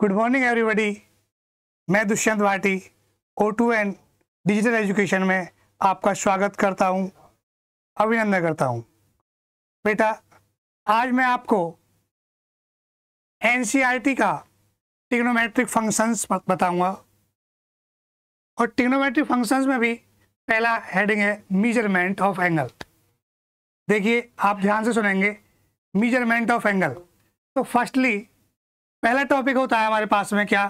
Good morning everybody मैं Dushyant Bhati O two N digital education में आपका स्वागत करता हूं, अभिनंदन करता हूं। बेटा आज मैं आपको एन e का टिग्नोमेट्रिक फंक्शंस बताऊंगा और टिग्नोमेट्रिक फंक्शंस में भी पहला हेडिंग है मीजरमेंट ऑफ एंगल देखिए आप ध्यान से सुनेंगे मीजरमेंट ऑफ एंगल तो फर्स्टली पहला टॉपिक होता है हमारे पास में क्या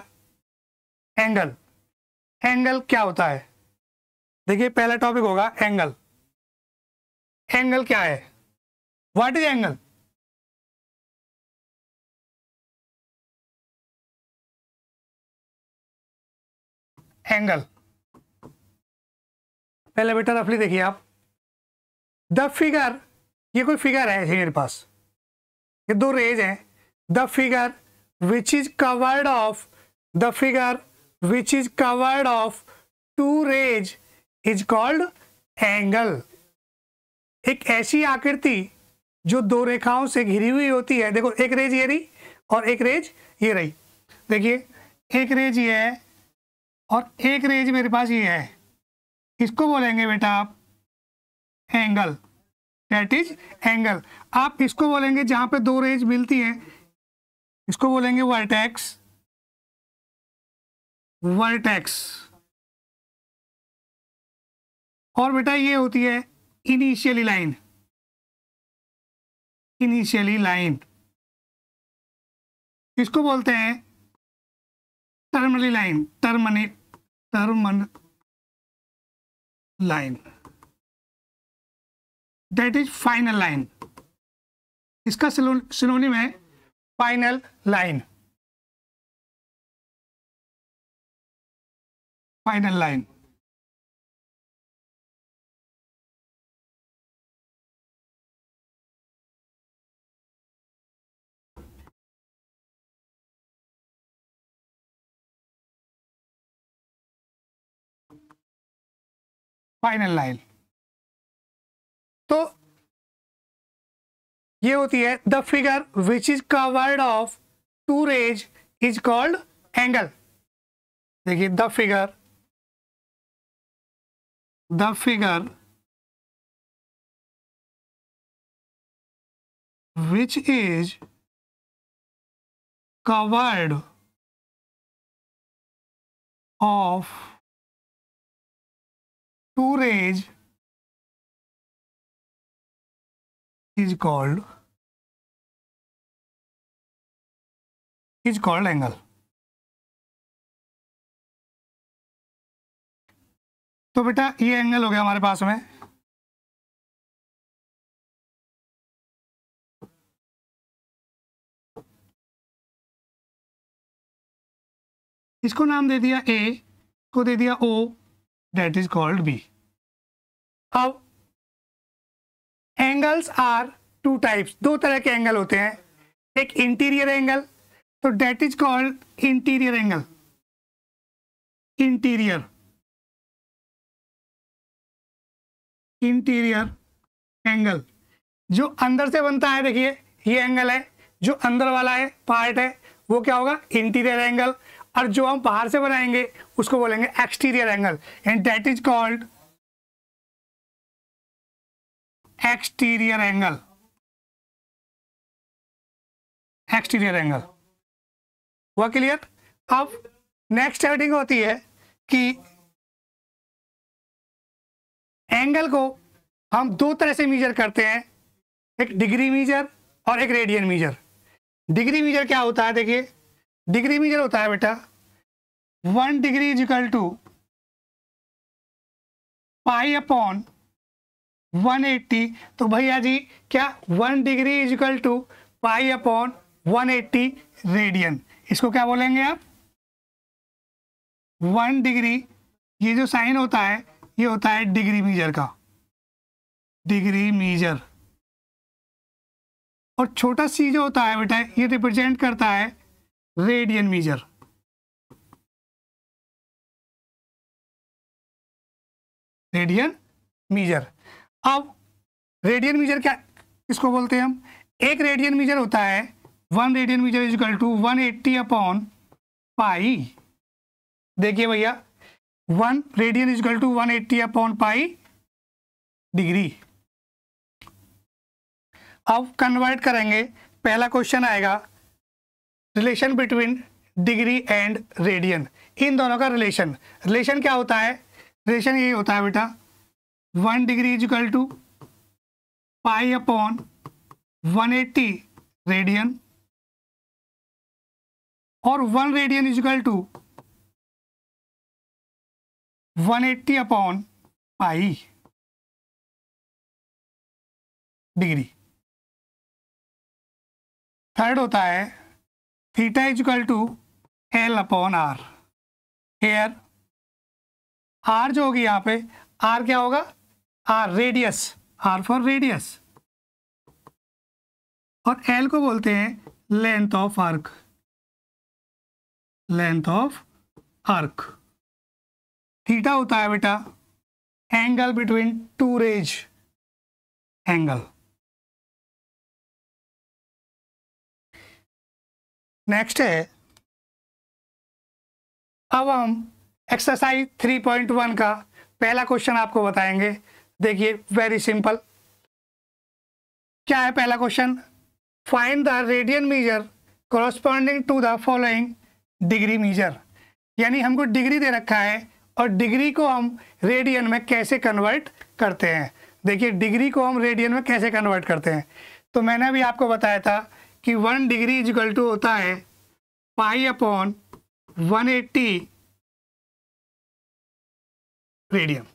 एंगल एंगल क्या होता है देखिए पहला टॉपिक होगा एंगल एंगल क्या है व्हाट इज एंगल एंगल पहले बेटा रफली देखिए आप द फिगर ये कोई फिगर है मेरे पास ये दो रेज हैं the figure which is covered of the figure which is covered of two rays is called angle एक ऐसी आकृति जो दो रेखाओं से घिरी हुई होती है देखो एक रेज ये रही और एक रेज ये रही देखिए एक रेज ये है और एक रेज मेरे पास ये है इसको बोलेंगे बेटा आप एंगल डेट इज एंगल आप इसको बोलेंगे जहां पे दो रेज मिलती हैं इसको बोलेंगे वर्टेक्स वर्टेक्स और बेटा ये होती है इनिशियली लाइन इनिशियली लाइन इसको बोलते हैं terminal line terminal terminal line that is final line इसका सिलोनिम है final line. Final line. Final line. ये होती है the figure which is covered of two rays is called angle देखिए the figure the figure which is covered of two rays is called is called angle तो बेटा ये angle हो गया हमारे पास में इसको नाम दे दिया ए को दे दिया O that is called B अब एंगल्स आर टू टाइप्स दो तरह के एंगल होते हैं एक इंटीरियर एंगल तो that is called interior angle interior interior angle जो अंदर से बनता है देखिए ये एंगल है जो अंदर वाला है पार्ट है वो क्या होगा इंटीरियर एंगल और जो हम बाहर से बनाएंगे उसको बोलेंगे exterior angle and that is called exterior angle exterior angle हुआ क्लियर अब नेक्स्ट हेडिंग होती है कि एंगल को हम दो तरह से मीजर करते हैं एक डिग्री मीजर और एक रेडियन मीजर डिग्री मीजर क्या होता है देखिए डिग्री मीजर होता है बेटा one degree equal to pi upon 180 तो भैया जी क्या one degree equal to pi upon 180 radian इसको क्या बोलेंगे आप वन डिग्री ये जो साइन होता है ये होता है डिग्री मीजर का डिग्री मीजर और छोटा सी जो होता है बेटा ये रिप्रेजेंट करता है रेडियन मीजर रेडियन मीजर अब रेडियन मीजर क्या इसको बोलते हैं हम एक रेडियन मीजर होता है one radian measure equal to one eighty upon pi देखिए भैया one radian equal to one eighty upon pi degree अब कन्वर्ट करेंगे पहला क्वेश्चन आएगा relation between degree and radian इन दोनों का रिलेशन रिलेशन क्या होता है रिलेशन यही होता है बेटा one degree is to pi upon one eighty radian और one radian is to two eighty upon pi degree third होता है theta equal to L upon R here R जो होगी यहां पे आर क्या होगा R radius R for radius और एल को बोलते हैं length of arc length of arc theta होता है बेटा angle between two rays angle next है अब हम एक्सरसाइज 3.1 का पहला क्वेश्चन आपको बताएंगे देखिए वेरी सिंपल क्या है पहला question find the radian measure corresponding to the following degree measure यानी हमको डिग्री दे रखा है और डिग्री को हम रेडियन में कैसे कन्वर्ट करते हैं देखिए डिग्री को हम रेडियन में कैसे कन्वर्ट करते हैं तो मैंने अभी आपको बताया था कि वन डिग्री इजल टू होता है pi upon one eighty radian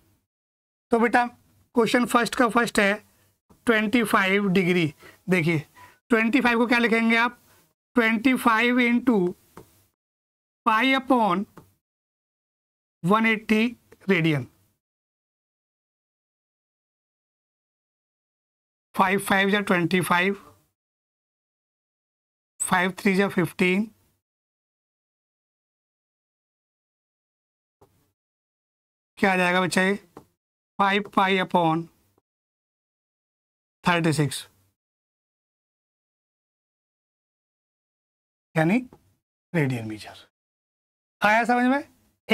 तो बेटा क्वेश्चन फर्स्ट का फर्स्ट है ट्वेंटी फाइव डिग्री देखिए ट्वेंटी फाइव को क्या लिखेंगे आप twenty five into pi upon one eighty radian five five या ट्वेंटी फाइव फाइव थ्री या फिफ्टीन क्या आ जाएगा बच्चा ये 5 pi upon 36 यानी रेडियन मीटर आया समझ में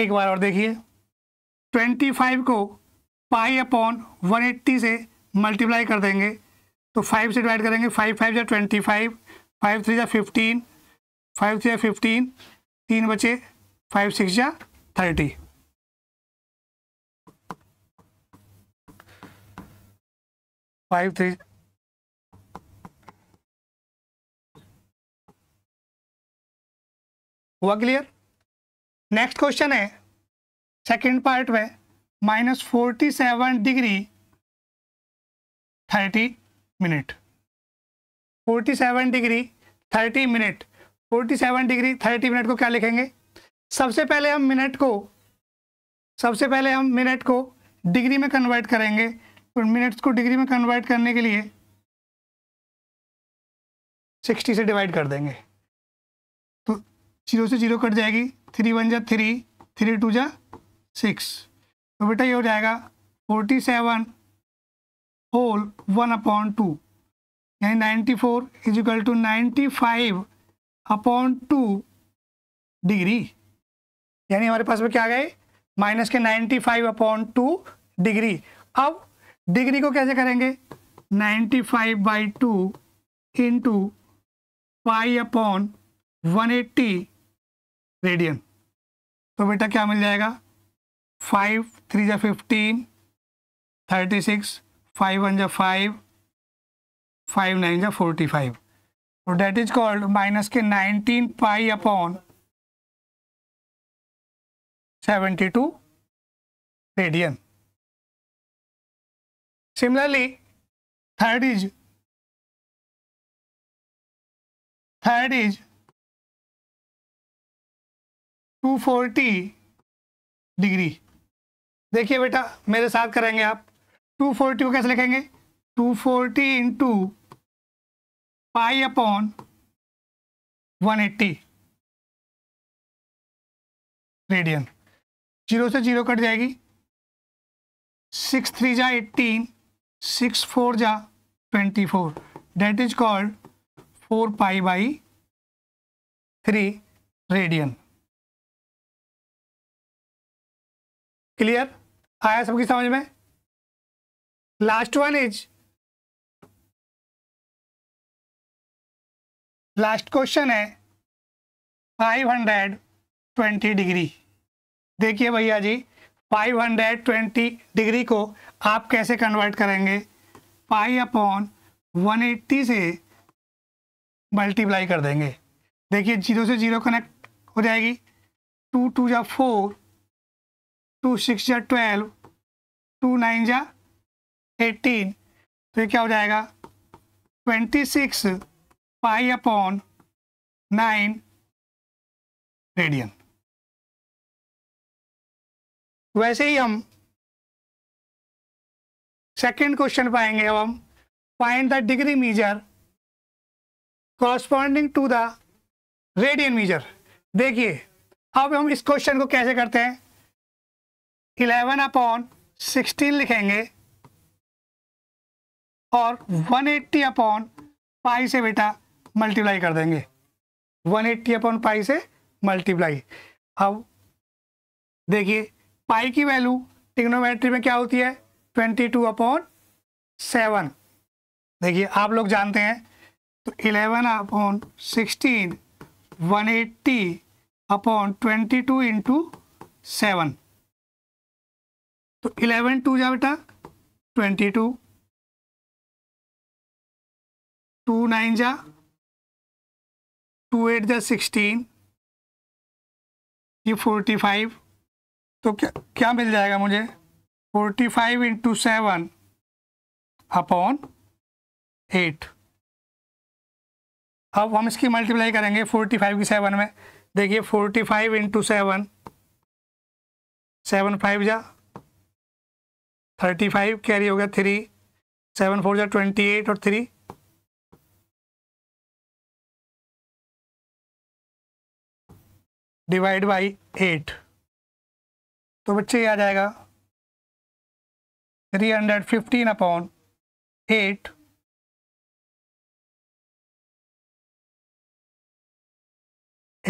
एक बार और देखिए 25 को पाई अपॉन 180 से मल्टीप्लाई कर देंगे तो 5 से डिवाइड करेंगे 5 फाइव या ट्वेंटी फाइव फाइव थ्री या फिफ्टीन फाइव थ्री या फिफ्टीन तीन बचे फाइव सिक्स या थर्टी फाइव थ्री हुआ क्लियर नेक्स्ट क्वेश्चन है सेकंड पार्ट में minus forty seven degree thirty minute forty seven degree thirty minute forty seven degree thirty minute को क्या लिखेंगे सबसे पहले हम मिनट को सबसे पहले हम मिनट को डिग्री में कन्वर्ट करेंगे मिनट्स को डिग्री में कन्वर्ट करने के लिए सिक्सटी से डिवाइड कर देंगे तो जीरो से जीरो कट जाएगी थ्री वन जा थ्री थ्री टू जा सिक्स तो बेटा ये हो जाएगा forty seven whole one upon two यानी ninety four equal to ninety five upon two degree यानी हमारे पास में क्या गए माइनस के ninety five upon two degree अब डिग्री को कैसे करेंगे 95 five by two into pi upon one eighty radian तो बेटा क्या मिल जाएगा फाइव थ्री जा fifteen thirty six five one जा फाइव फाइव नाइन जा फोर्टी फाइव तो डेट इज कॉल्ड माइनस के nineteen pi upon seventy two radian Similarly, third is third is 240 degree देखिए बेटा मेरे साथ करेंगे आप 240 को कैसे लिखेंगे 240 forty into pi upon eighty radian zero से जीरो कट जाएगी सिक्स थ्री जा एट्टीन सिक्स फोर जा twenty four that is called four pi by three radian clear आया सबकी समझ में last one is last question है फाइव हंड्रेड ट्वेंटी डिग्री देखिए भैया जी 520 डिग्री को आप कैसे कन्वर्ट करेंगे पाई अपॉन 180 से मल्टीप्लाई कर देंगे देखिए जीरो से जीरो कनेक्ट हो जाएगी टू टू जा फोर टू सिक्स या ट्वेल्व टू नाइन या एटीन तो ये क्या हो जाएगा twenty six pi upon nine radian वैसे ही हम सेकेंड क्वेश्चन पाएंगे अब हम find the degree measure corresponding to the radian measure देखिए अब हम इस क्वेश्चन को कैसे करते हैं इलेवन अपॉन सिक्सटीन लिखेंगे और वन एट्टी अपॉन पाई से बेटा मल्टीप्लाई कर देंगे वन एट्टी अपॉन पाई से मल्टीप्लाई अब देखिए पाई की वैल्यू टिग्नोमेट्री में क्या होती है ट्वेंटी टू अपॉन सेवन देखिए आप लोग जानते हैं तो eleven upon sixteen one eighty upon twenty two into seven तो इलेवन टू जा बेटा ट्वेंटी टू टू नाइन जा टू एट जा सिक्सटीन ये फोर्टी फाइव तो क्या क्या मिल जाएगा मुझे forty five into seven upon eight अब हम इसकी मल्टीप्लाई करेंगे फोर्टी फाइव की सेवन में देखिए forty five into seven seven five जा थर्टी फाइव कैरी हो गया थ्री सेवन फोर जा ट्वेंटी एट और थ्री डिवाइड बाई एट तो बच्चे आ जाएगा three hundred fifteen upon eight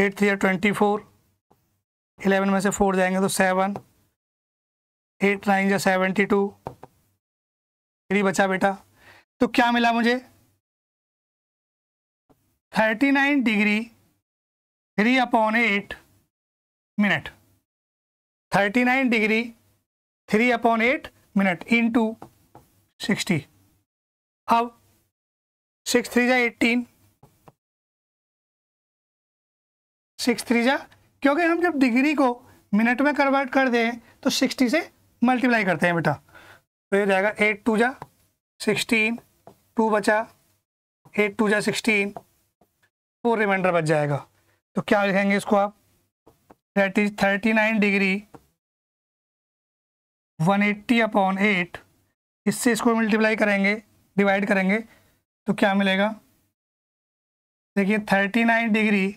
eight three twenty four eleven में से फोर जाएंगे तो सेवन एट नाइन या सेवेंटी टू थ्री बचा बेटा तो क्या मिला मुझे thirty nine degree three upon eight minute thirty nine degree three upon eight minute into sixty अब सिक्स थ्री जा एट्टीन सिक्स थ्री जा क्योंकि हम जब डिग्री को मिनट में कन्वर्ट कर दें तो सिक्सटी से मल्टीप्लाई करते हैं बेटा तो ये जाएगा एट टू जा सिक्सटीन टू बचा एट टू जा सिक्सटीन फोर रिमाइंडर बच जाएगा तो क्या लिखेंगे इसको आप thirty thirty nine degree one eighty upon eight इससे इसको मल्टीप्लाई करेंगे डिवाइड करेंगे तो क्या मिलेगा देखिए thirty nine degree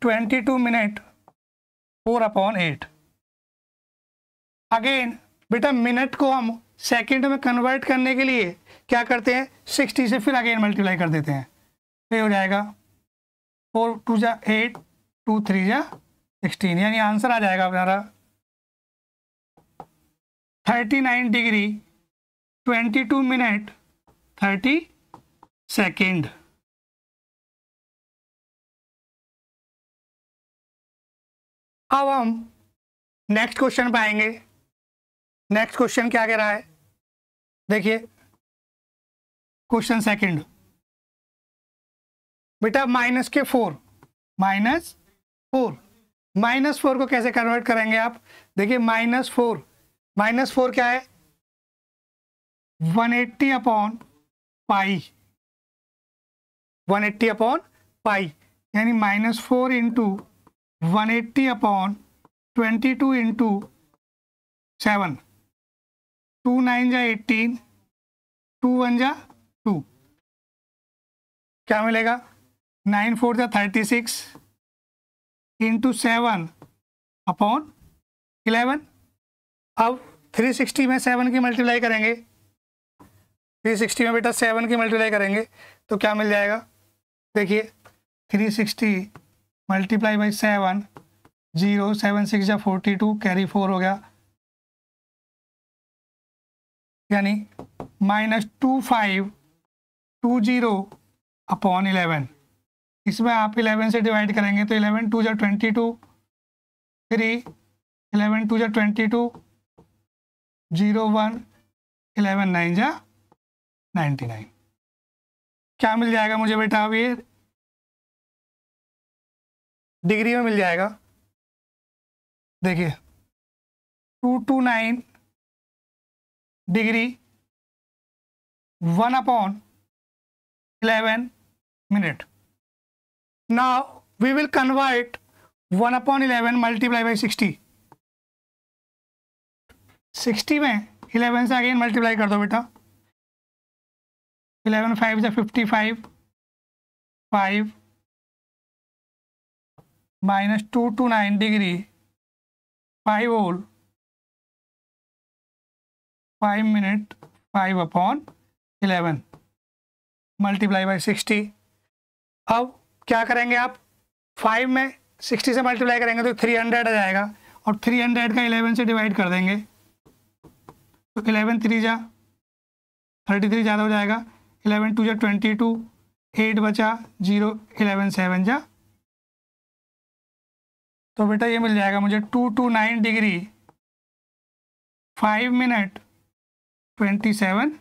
twenty two minute four upon eight again बेटा मिनट को हम सेकंड में कन्वर्ट करने के लिए क्या करते हैं सिक्सटी से फिर अगेन मल्टीप्लाई कर देते हैं तो ये हो जाएगा फोर टू जा एट टू थ्री जा सिक्सटीन यानी आंसर आ जाएगा हमारा thirty nine degree twenty two minute thirty second अब हम नेक्स्ट क्वेश्चन पे आएंगे नेक्स्ट क्वेश्चन क्या कह रहा है देखिए क्वेश्चन सेकंड बेटा माइनस के four minus four minus four को कैसे कन्वर्ट करेंगे आप देखिए माइनस फोर माइनस फोर क्या है one eighty upon pi one eighty upon pi यानी minus four into one eighty upon twenty two into seven two nine जा एटीन टू वन जा टू क्या मिलेगा नाइन फोर या thirty six into seven upon eleven अब three sixty में seven की multiply करेंगे थ्री सिक्सटी में बेटा सेवन की मल्टीप्लाई करेंगे तो क्या मिल जाएगा देखिए three sixty multiply by seven zero seven six या फोर्टी टू कैरी फोर हो गया यानी minus two five two zero upon eleven इसमें आप 11 से डिवाइड करेंगे तो 11 टू जै twenty two three eleven two जै twenty two zero one eleven nine जै नाइन्टी नाइन क्या मिल जाएगा मुझे बेटा अब ये डिग्री में मिल जाएगा देखिए two two nine degree one upon eleven minute Now we will convert 1 upon 11 multiply by 60. 60 में 11 से अगेन मल्टीप्लाई कर दो बेटा 11 फाइव से 55 five minus two two nine degree five whole five minute five upon eleven multiply by sixty अब क्या करेंगे आप फाइव में सिक्सटी से मल्टीप्लाई करेंगे तो थ्री हंड्रेड आ जाएगा और थ्री हंड्रेड का इलेवन से डिवाइड कर देंगे तो इलेवन थ्री जा थर्टी थ्री ज़्यादा हो जाएगा इलेवन टू जा ट्वेंटी टू एट बचा जीरो इलेवन सेवन जा तो बेटा ये मिल जाएगा मुझे two two nine degree five minute twenty seven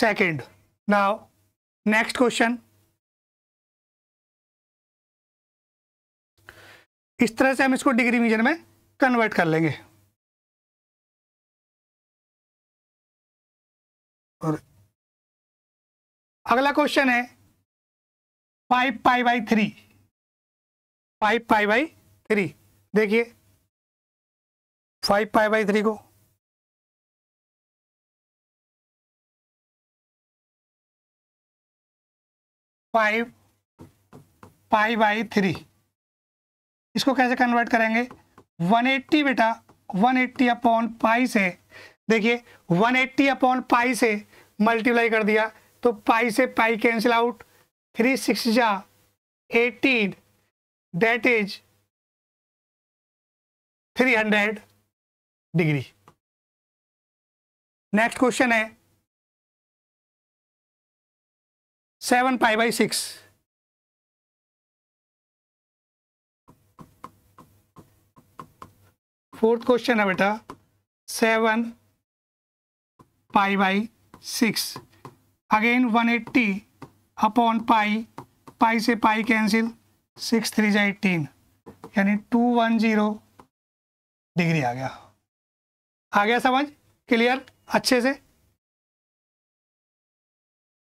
second now next question इस तरह से हम इसको डिग्री मीजन में कन्वर्ट कर लेंगे और अगला क्वेश्चन है five pi by three five pi by three देखिए फाइव पाई बाई थ्री को फाइव पाई बाई थ्री इसको कैसे कन्वर्ट करेंगे 180 बेटा 180 एट्टी अपॉन पाई से देखिए 180 एट्टी अपॉन पाई से मल्टीप्लाई कर दिया तो पाई से pi cancel out three six जा eighteen that is three hundred degree next question है seven pi by six fourth question है बेटा seven pi by six again one eighty upon pi pi से pi cancel six three जा eighteen यानी two one zero degree आ गया आ गया समझ क्लियर अच्छे से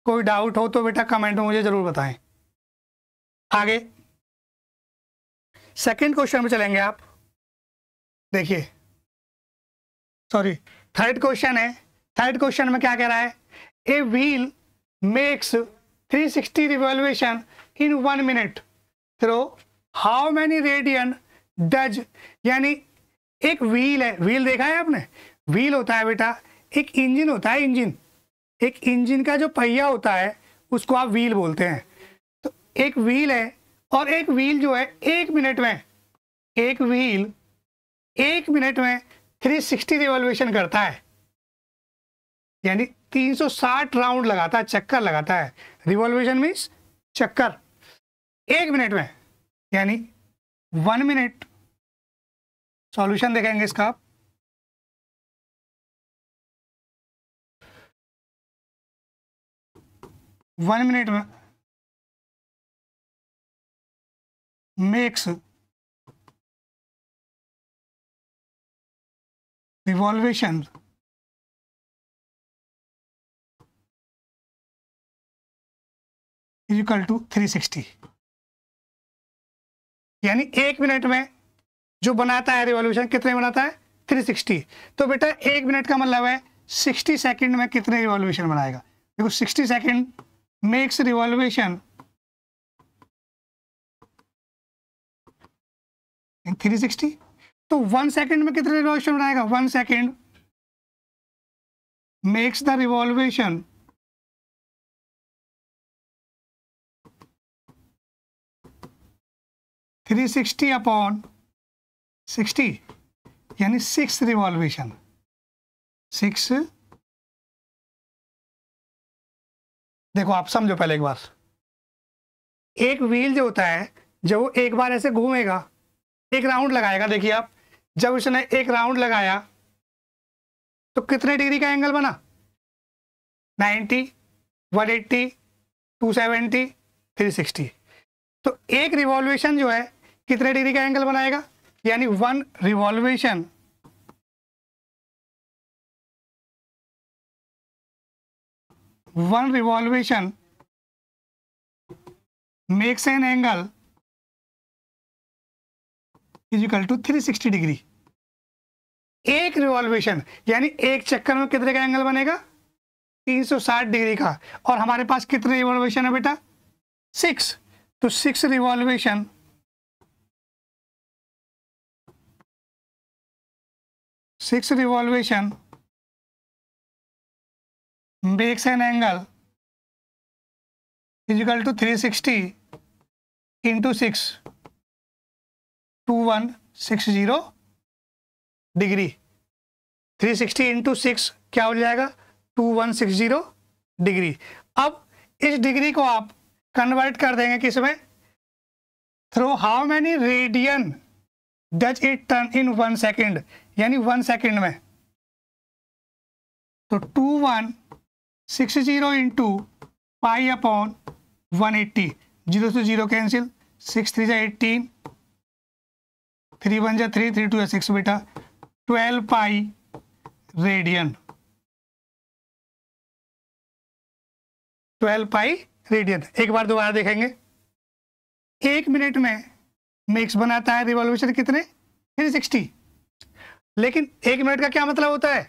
कोई डाउट हो तो बेटा कमेंट में मुझे ज़रूर बताएं आगे सेकंड क्वेश्चन में चलेंगे आप देखिए सॉरी थर्ड क्वेश्चन है थर्ड क्वेश्चन में क्या कह रहा है a wheel makes 360 sixty revolution in one minute through how many radian does यानी एक व्हील है व्हील देखा है आपने व्हील होता है बेटा एक इंजन होता है इंजन एक इंजन का जो पहिया होता है उसको आप व्हील बोलते हैं तो एक व्हील है और एक व्हील जो है एक मिनट में एक व्हील एक मिनट में 360 रिवॉल्यूशन करता है यानी 360 राउंड लगाता है चक्कर लगाता है रिवॉल्यूशन मीन्स चक्कर एक मिनट में यानी वन मिनट सॉल्यूशन देखेंगे इसका आप वन मिनट में makes revolvation is equal to 360 यानी एक मिनट में जो बनाता है रिवॉल्यूशन कितने बनाता है 360 तो बेटा एक मिनट का मतलब है 60 सेकंड में कितने रिवॉल्यूशन बनाएगा देखो 60 second makes revolution in sixty तो वन सेकेंड में कितने रिवॉल्यूशन बनाएगा one second makes the revolution three sixty upon sixty यानी सिक्स रिवॉल्यूशन सिक्स देखो आप समझो पहले एक बार एक व्हील जो होता है जब वो एक बार ऐसे घूमेगा एक राउंड लगाएगा देखिए आप जब उसने एक राउंड लगाया तो कितने डिग्री का एंगल बना 90, 180, 270, 360 तो एक रिवॉल्वेशन जो है कितने डिग्री का एंगल बनाएगा यानी one revolution one revolution makes an angle equal to three sixty degree एक रिवॉल्वेशन यानी एक चक्कर में कितने का एंगल बनेगा 360 डिग्री का और हमारे पास कितने रिवॉल्वेशन है बेटा सिक्स तो six revolution six revolution makes an angle equal to three sixty into six two one six zero degree three sixty into six क्या हो जाएगा two one six zero degree अब इस डिग्री को आप कन्वर्ट कर देंगे किस में through how many radian does it turn in one second यानी वन सेकेंड में तो two one six zero into pi upon one eighty zero से जीरो कैंसिल सिक्स थ्री से एट्टीन थ्री वन जा थ्री थ्री टू या six बेटा twelve pi radian twelve pi radian एक बार दोबारा देखेंगे एक मिनट में मिक्स बनाता है रिवॉल्यूशन कितने थ्री सिक्सटी लेकिन एक मिनट का क्या मतलब होता है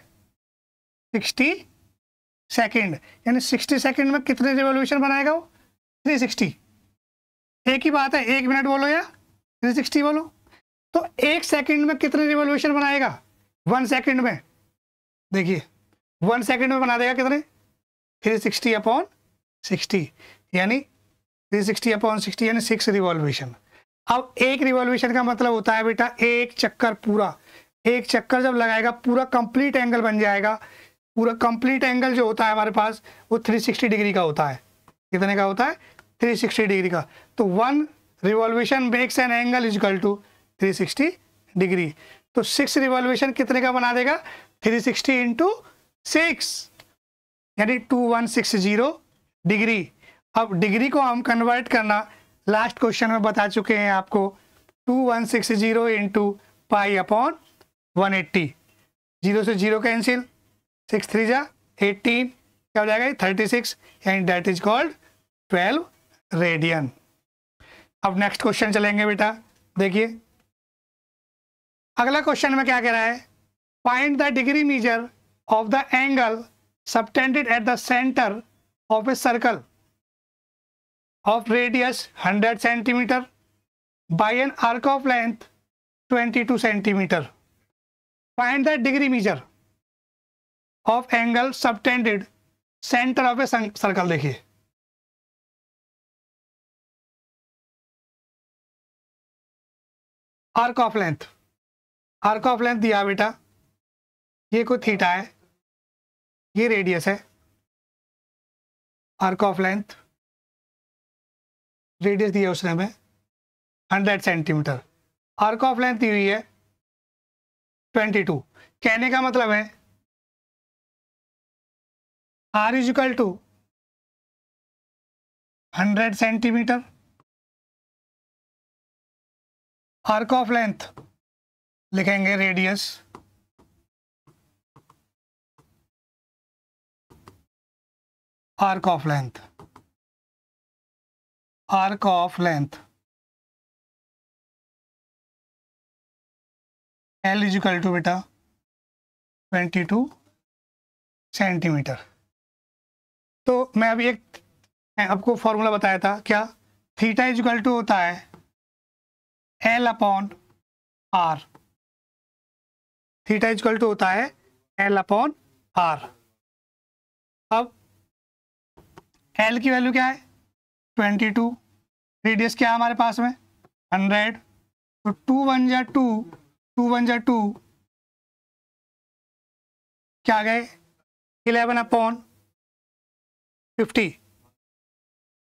सिक्सटी सेकेंड यानी सिक्सटी सेकेंड में कितने रिवॉल्यूशन बनाएगा वो थ्री सिक्सटी एक ही बात है एक मिनट बोलो या थ्री सिक्सटी बोलो तो एक सेकंड में कितने रिवोल्यूशन बनाएगा वन सेकंड में देखिए वन सेकंड में बना देगा कितने थ्री सिक्सटी अपॉन सिक्सटी यानी थ्री सिक्सटी अपॉन सिक्सटी यानी सिक्स रिवोल्यूशन अब एक रिवॉल्यूशन का मतलब होता है बेटा एक चक्कर पूरा एक चक्कर जब लगाएगा पूरा कंप्लीट एंगल बन जाएगा पूरा कंप्लीट एंगल जो होता है हमारे पास वो 360 डिग्री का होता है कितने का होता है 360 डिग्री का तो one revolution makes an angle equal to 360 degree तो सिक्स रिवॉल्यूशन कितने का बना देगा 360 सिक्सटी इंटू सिक्स यानी two one six zero degree अब डिग्री को हम कन्वर्ट करना लास्ट क्वेश्चन में बता चुके हैं आपको two one six zero into pi upon one eighty zero से जीरो कैंसिल सिक्स थ्री जा एटीन क्या हो जाएगा thirty six and that is called twelve radian अब नेक्स्ट क्वेश्चन चलेंगे बेटा देखिए अगला क्वेश्चन में क्या कह रहा है find the degree measure of the angle subtended at the centre of a circle of radius 100 centimetre by an arc of length 22 centimetre find the degree measure of angle subtended centre of a circle देखिए arc of length arc of length दिया बेटा ये कोई theta है ये radius है arc of length radius दिया उसने हमें hundred centimetre arc of length दी हुई है ट्वेंटी टू कहने का मतलब है R is equal to hundred centimetre arc of length लिखेंगे radius arc of length arc of length L is equal to बेटा ट्वेंटी टू सेंटीमीटर तो मैं अभी एक आपको फॉर्मूला बताया था क्या थीटा इजिकल टू होता है L upon R theta is equal to होता है एल अपॉन आर अब एल की वैल्यू क्या है ट्वेंटी टू रेडियस क्या है हमारे पास में हंड्रेड तो टू वन जा टू टू वन जा टू क्या गए eleven upon fifty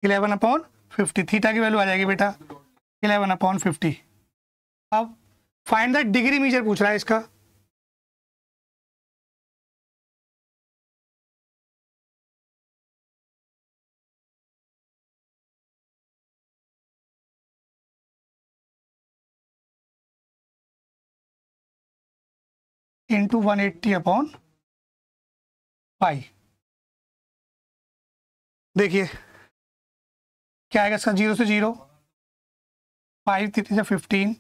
eleven upon fifty theta की वैल्यू आ जाएगी बेटा इलेवन अपॉन फिफ्टी अब फाइंड द डिग्री मीजर पूछ रहा है इसका into one eighty upon pi देखिए क्या आएगा इसका जीरो से जीरो फाइव थ्री से फिफ्टीन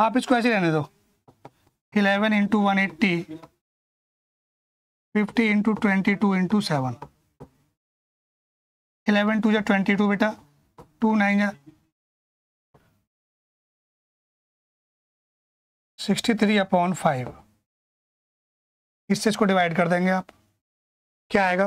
आप इसको ऐसे रहने दो eleven into one eighty fifty into twenty two into seven eleven to या ट्वेंटी टू बेटा टू नाइन या सिक्सटी थ्री अपॉन फाइव इससे इसको डिवाइड कर देंगे आप क्या आएगा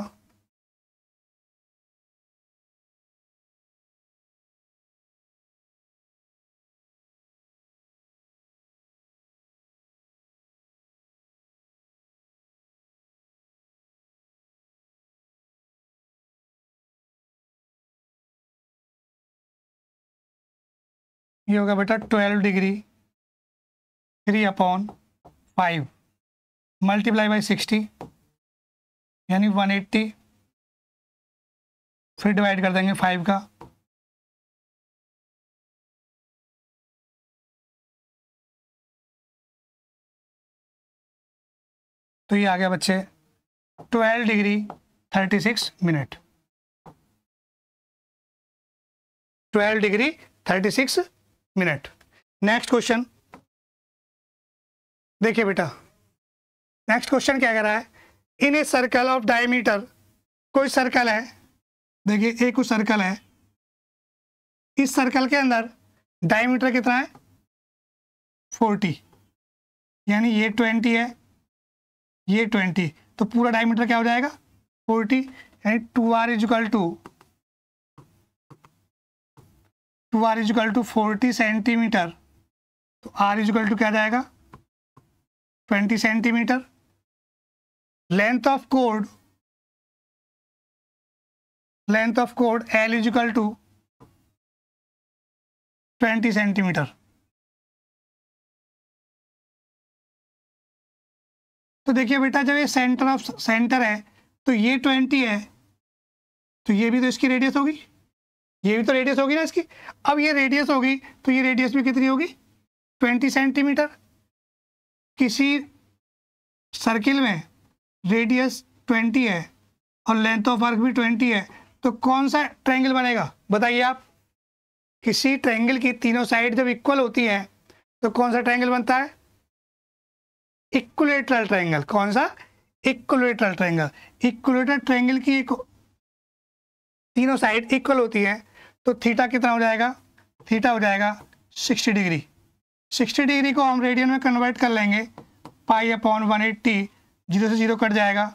ये होगा बेटा twelve degree three upon five multiply by sixty यानी वन एट्टी फिर डिवाइड कर देंगे फाइव का तो ये आ गया बच्चे twelve degree thirty six minute twelve degree thirty six minute next question देखिए बेटा नेक्स्ट क्वेश्चन क्या कह रहा है in a circle of diameter कोई सर्कल है देखिए एक कुछ सर्कल है इस सर्कल के अंदर डायमीटर कितना है फोर्टी यानी ये ट्वेंटी है ये ट्वेंटी तो पूरा डायमीटर क्या हो जाएगा फोर्टी यानी two R equal two two R equal two forty centimetre तो आर इजल टू क्या जाएगा 20 centimetre length of cord length of cord L is equal two to 20 तो देखिए बेटा जब ये सेंटर ऑफ सेंटर है तो ये 20 है तो ये भी तो इसकी रेडियस होगी ये भी तो रेडियस होगी ना इसकी अब ये रेडियस होगी तो ये रेडियस भी कितनी होगी 20 सेंटीमीटर किसी सर्किल में रेडियस 20 है और लेंथ ऑफ आर्क भी 20 है तो कौन सा ट्रायंगल बनेगा बताइए आप किसी ट्रायंगल की तीनों साइड जब इक्वल होती हैं तो कौन सा ट्रायंगल बनता है इक्वलेटरल ट्रायंगल कौन सा इक्वलेटरल ट्रायंगल इक्वलेटर ट्रायंगल की एक तीनों साइड इक्वल होती है तो थीटा कितना हो जाएगा थीटा हो जाएगा 60 डिग्री सिक्सटी डिग्री को हम रेडियन में कन्वर्ट कर लेंगे pi upon one eighty zero से जीरो कट जाएगा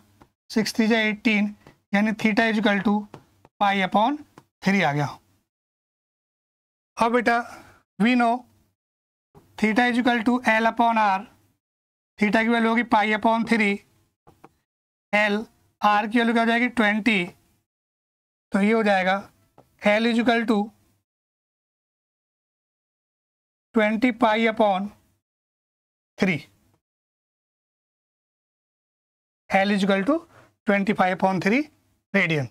सिक्स थ्री जै एट्टीन यानी theta equal to pi upon three आ गया अब बेटा we know theta equal to L upon R theta की वैल्यू होगी pi upon three L R की वैल्यू क्या हो जाएगी ट्वेंटी तो ये हो जाएगा L equal to twenty pi upon three L equal to twenty five upon three radian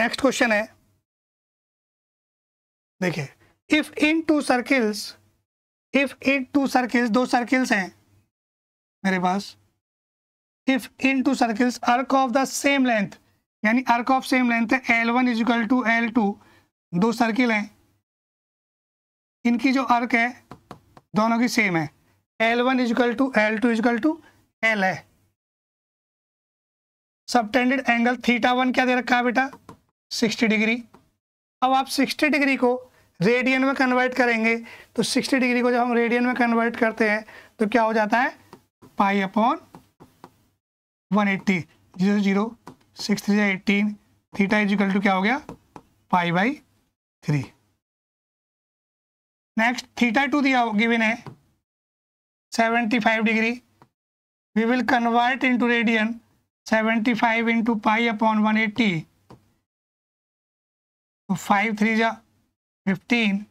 next question है देखिए if in two circles if in two circles दो सर्किल्स हैं मेरे पास if in two circles arc of the same length यानी arc of same length है L one equal to L two दो circle हैं इनकी जो अर्क है दोनों की सेम है L one equal to L two equal to L है सबटेंडेड एंगल थीटा वन क्या दे रखा है बेटा 60 डिग्री अब आप 60 डिग्री को रेडियन में कन्वर्ट करेंगे तो 60 डिग्री को जब हम रेडियन में कन्वर्ट करते हैं तो क्या हो जाता है pi upon 180 eighty zero zero six three eighteen theta equal to क्या हो गया pi by three next theta two दिया गिवन है five degree we will convert into radian seventy five into pi upon one तो five three जा fifteen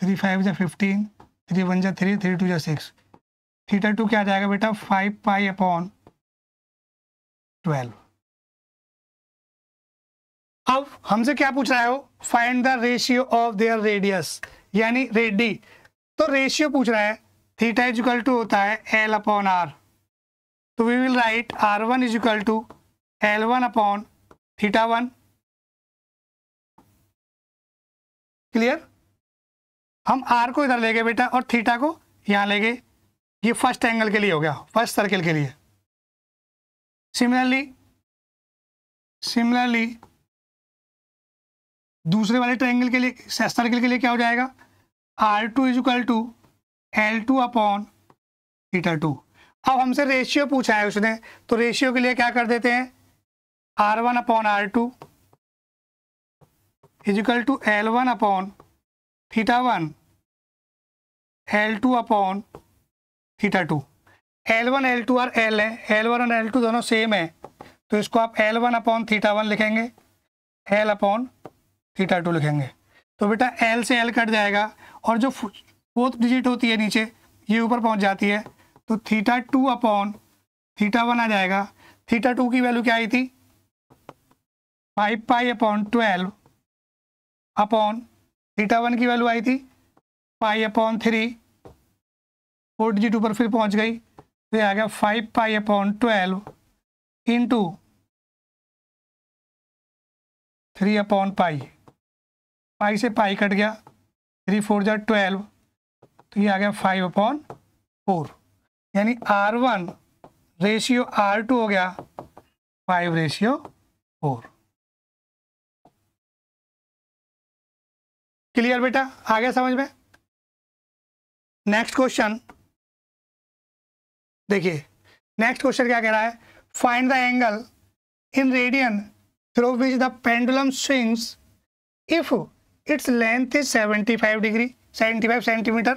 three five जा fifteen three one जा three three two जा six theta two क्या आ जाएगा बेटा फाइव पाई अपॉन ट्वेल्व अब हमसे क्या पूछ रहा है वो find the ratio of their radius यानी रेडी तो रेशियो पूछ रहा है थीटा इजिकल टू होता है एल अपॉन आर तो we will write R one equal to L one upon theta one clear हम आर को इधर ले गए बेटा और थीटा को यहां ले गए ये फर्स्ट एंगल के लिए हो गया फर्स्ट सर्किल के लिए सिमिलरली सिमिलरली दूसरे वाले ट्रायंगल के लिए सर्कल के लिए क्या हो जाएगा R two is equal to L two upon theta two अब हमसे रेशियो पूछा है उसने तो रेशियो के लिए क्या कर देते हैं R one upon R two equal to L one upon theta one L two upon theta two L one L two और एल है एल वन और एल टू दोनों सेम है तो इसको आप L one upon theta one लिखेंगे L upon theta two लिखेंगे तो बेटा एल से एल कट जाएगा और जो फोर्थ डिजिट होती है नीचे ये ऊपर पहुंच जाती है तो theta two upon theta one आ जाएगा थीटा टू की वैल्यू क्या आई थी five pi upon twelve upon theta one की वैल्यू आई थी pi upon three four digit ऊपर फिर पहुंच गई तो ये आ गया five pi upon twelve into three upon pi pi से पाई कट गया थ्री फोर जार ट्वेल्व तो ये आ गया फाइव अपॉन फोर यानी R one ratio R two हो गया फाइव रेशियो फोर क्लियर बेटा आ गया समझ में नेक्स्ट क्वेश्चन देखिए नेक्स्ट क्वेश्चन क्या कह रहा है find the angle in radian through which the pendulum swings if its length is 75 degree 75 centimeter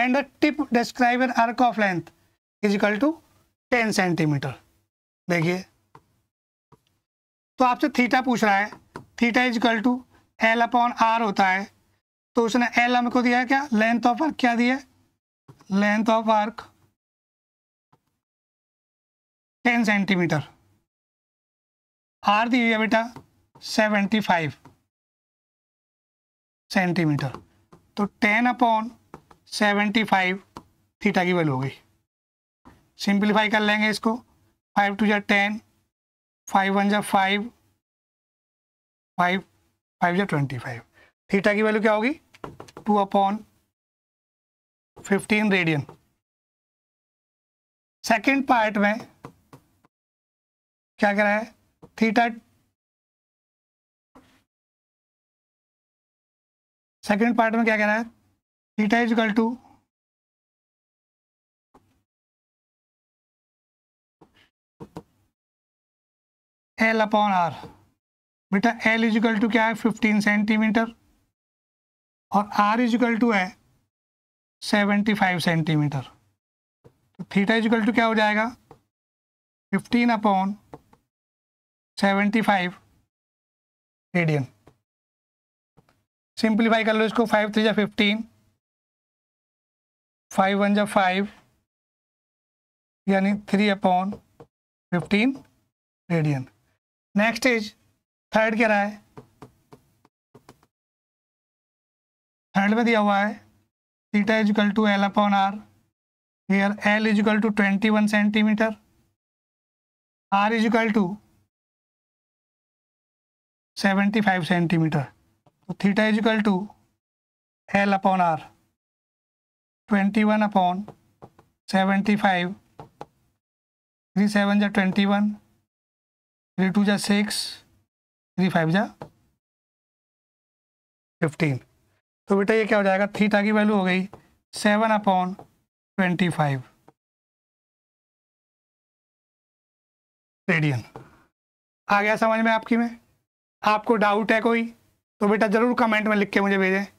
and the tip describe an arc of length is equal to 10 centimeter देखिए तो आपसे theta पूछ रहा है theta is equal to L upon R होता है तो उसने एल को दिया है क्या लेंथ ऑफ आर्क क्या दिया length of arc 10 centimetre R दी हुई है बेटा 75 सेंटीमीटर तो ten upon seventy five theta की वैल्यू हो गई सिंप्लीफाई कर लेंगे इसको फाइव टू जै टेन फाइव वन जै फाइव फाइव फाइव जै ट्वेंटी फाइव थीटा की वैल्यू क्या होगी two upon fifteen radian second part में क्या कह रहा है थीटा सेकेंड पार्ट में क्या कह रहा है theta is equal to L upon R बेटा एल इक्वल टू क्या है फिफ्टीन सेंटीमीटर और आर इज इक्वल टू है सेवेंटी फाइव सेंटीमीटर तो थीटा इक्वल टू क्या हो जाएगा fifteen upon seventy five radian simplify कर लो इसको फाइव थ्री या फिफ्टीन फाइव वन जा फाइव यानी three upon fifteen radian next is third क्या रहा है थर्ड में दिया हुआ है theta equal to L upon R here L is equal to twenty one centimetre R is equal to seventy five centimetre तो theta is to L upon R twenty one upon seventy five three seven जा twenty one three two जा six three five जा fifteen तो बेटा ये क्या हो जाएगा थीटा की वैल्यू हो गई seven upon twenty five radian आ गया समझ में आपकी में आपको डाउट है कोई तो बेटा ज़रूर कमेंट में लिख के मुझे भेजें